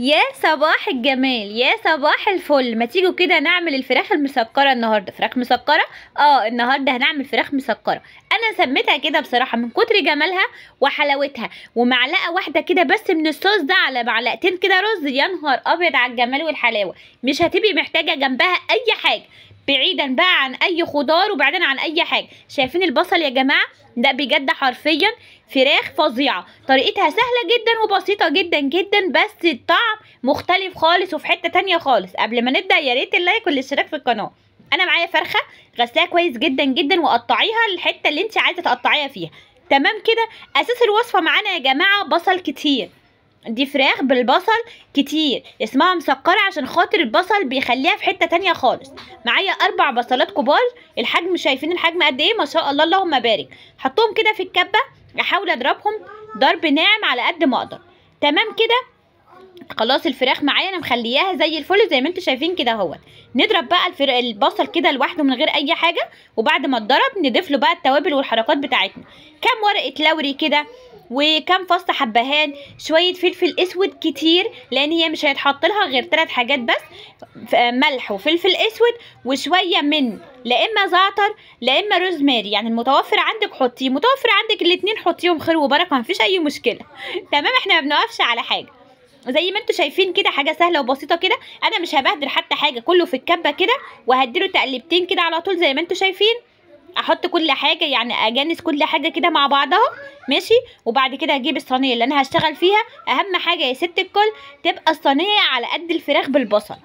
يا صباح الجمال يا صباح الفل ما تيجوا كده نعمل الفراخ المسكره النهارده فراخ مسكره اه النهارده هنعمل فراخ مسكره انا سميتها كده بصراحه من كتر جمالها وحلاوتها ومعلقه واحده كده بس من الصوص ده على معلقتين كده رز يا نهار ابيض على الجمال والحلاوه مش هتبقي محتاجه جنبها اي حاجه بعيدا بقى عن اي خضار وبعيدا عن اي حاجه شايفين البصل يا جماعه ده بجد حرفيا فراخ فظيعه طريقتها سهله جدا وبسيطه جدا جدا بس الطعم مختلف خالص وفي حته تانية خالص قبل ما نبدا يا ريت اللايك والاشتراك في القناه انا معايا فرخه غسلاها كويس جدا جدا وقطعيها الحته اللي انت عايزه تقطعيها فيها تمام كده اساس الوصفه معانا يا جماعه بصل كتير دي فراخ بالبصل كتير اسمها مسكرة عشان خاطر البصل بيخليها في حتة تانية خالص معايا اربع بصلات كبار الحجم شايفين الحجم قد ايه ما شاء الله اللهم بارك حطهم كده في الكبة احاول اضربهم ضرب ناعم على قد ما اقدر تمام كده خلاص الفراخ معايا انا مخلياها زي الفل زي ما انتم شايفين كده اهوت نضرب بقى الفر... البصل كده لوحده من غير اي حاجه وبعد ما اتضرب نضيف له بقى التوابل والحركات بتاعتنا كام ورقه لوري كده وكام فص حبهان شويه فلفل اسود كتير لان هي مش هيتحط لها غير ثلاث حاجات بس ملح وفلفل اسود وشويه من لا اما زعتر لا اما روزماري يعني المتوفر عندك حطيه متوفر عندك الاثنين حطيهم خير وبركه مفيش اي مشكله تمام احنا ما بنقفش على حاجه زي ما انتوا شايفين كده حاجه سهله وبسيطه كده انا مش هبهدل حتى حاجه كله في الكبه كده وهديله تقلبتين كده على طول زي ما انتوا شايفين احط كل حاجه يعني اجانس كل حاجه كده مع بعضها ماشي وبعد كده هجيب الصينيه اللي انا هشتغل فيها اهم حاجه يا ست الكل تبقى الصينيه على قد الفراخ بالبصل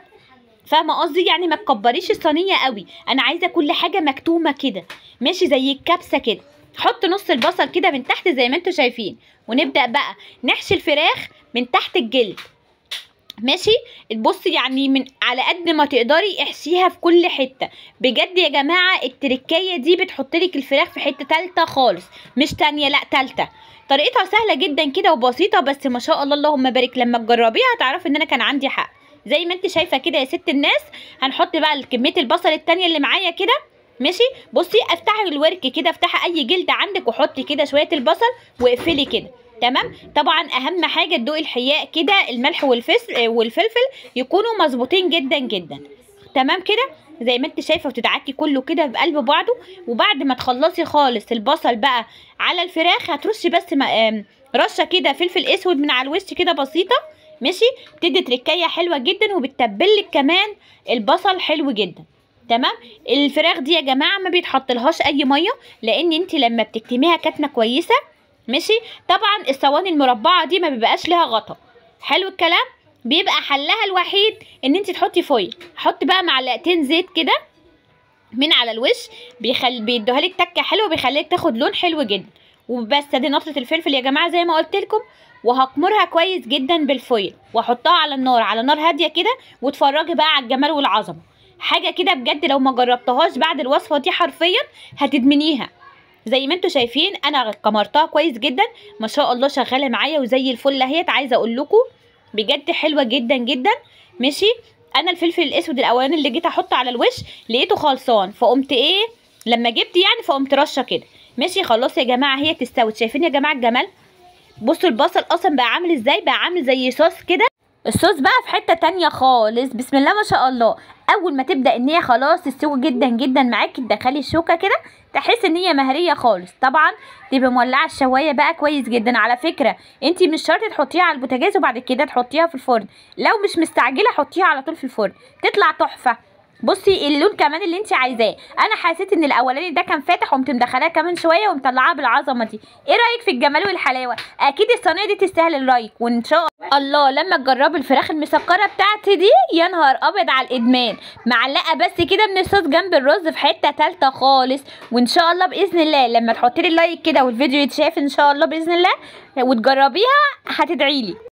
فاهمه قصدي يعني ما تكبريش الصينيه قوي انا عايزه كل حاجه مكتومه كده ماشي زي الكبسه كده حط نص البصل كده من تحت زي ما انتوا شايفين ونبدا بقى نحشي الفراخ من تحت الجلد ماشي بصي يعني من على قد ما تقدري احشيها في كل حته بجد يا جماعه التركايه دي بتحطلك الفراخ في حته تالته خالص مش تانيه لا تالته طريقتها سهله جدا كده وبسيطه بس ما شاء الله اللهم بارك لما تجربيها هتعرفي ان انا كان عندي حق زي ما انت شايفه كده يا ست الناس هنحط بقى كميه البصل التانيه اللي معايا كده ماشي بصي افتحي الورك كده افتحي اي جلد عندك وحطي كده شويه البصل واقفلي كده تمام طبعا اهم حاجه تدوقي الحياء كده الملح والفلفل والفلفل يكونوا مظبوطين جدا جدا تمام كده زي ما انت شايفه بتتعكي كله كده بقلب بعضه وبعد ما تخلصي خالص البصل بقى على الفراخ هترشي بس رشه كده فلفل اسود من على الوش كده بسيطه ماشي بتدي تركايه حلوه جدا وبتتبلك كمان البصل حلو جدا تمام الفراخ دي يا جماعه ما بيتحطلهاش اي ميه لان انت لما بتكتميها كاتنه كويسه ماشي طبعا الصواني المربعه دي ما بيبقاش لها غطا حلو الكلام بيبقى حلها الوحيد ان انت تحطي فويل حط بقى معلقتين زيت كده من على الوش بيخل بيدوها لك تكه حلوه بيخليك تاخد لون حلو جدا وبس دي نقطه الفلفل يا جماعه زي ما قلت لكم وهقمرها كويس جدا بالفويل واحطها على النار على نار هاديه كده واتفرجي بقى على الجمال والعظمه حاجه كده بجد لو ما جربتهاش بعد الوصفه دي حرفيا هتدمنيها زي ما انتم شايفين انا قمرتها كويس جدا ما شاء الله شغاله معايا وزي الفل اهيت عايزه اقول لكم بجد حلوه جدا جدا ماشي انا الفلفل الاسود الاولاني اللي جيت احطه على الوش لقيته خلصان فقمت ايه لما جبت يعني فقمت رشه كده ماشي خلاص يا جماعه هي تستوي شايفين يا جماعه الجمال بصوا البصل اصلا بقى عامل ازاي بقى عامل زي صوص كده الصوص بقى في حته تانية خالص بسم الله ما شاء الله اول ما تبدا ان هي خلاص تستوي جدا جدا معاكي تدخلي الشوكه كده تحس ان هي مهريه خالص طبعا تبقى مولعه الشوايه بقى كويس جدا على فكره انت مش شرط تحطيها على البوتاجاز وبعد كده تحطيها في الفرن لو مش مستعجله حطيها على طول في الفرن تطلع تحفه بصي اللون كمان اللي انت عايزاه انا حسيت ان الاولاني ده كان فاتح قمت مدخلاه كمان شويه ومطلعاها بالعظمه دي ايه رايك في الجمال والحلاوه اكيد الصينيه دي تستاهل الرايك وان شاء الله لما تجربي الفراخ المسكره بتاعتي دي يا نهار ابيض على الادمان معلقه بس كده من الصوص جنب الرز في حته تالته خالص وان شاء الله باذن الله لما تحطي لي لايك كده والفيديو يتشاف ان شاء الله باذن الله وتجربيها هتدعي لي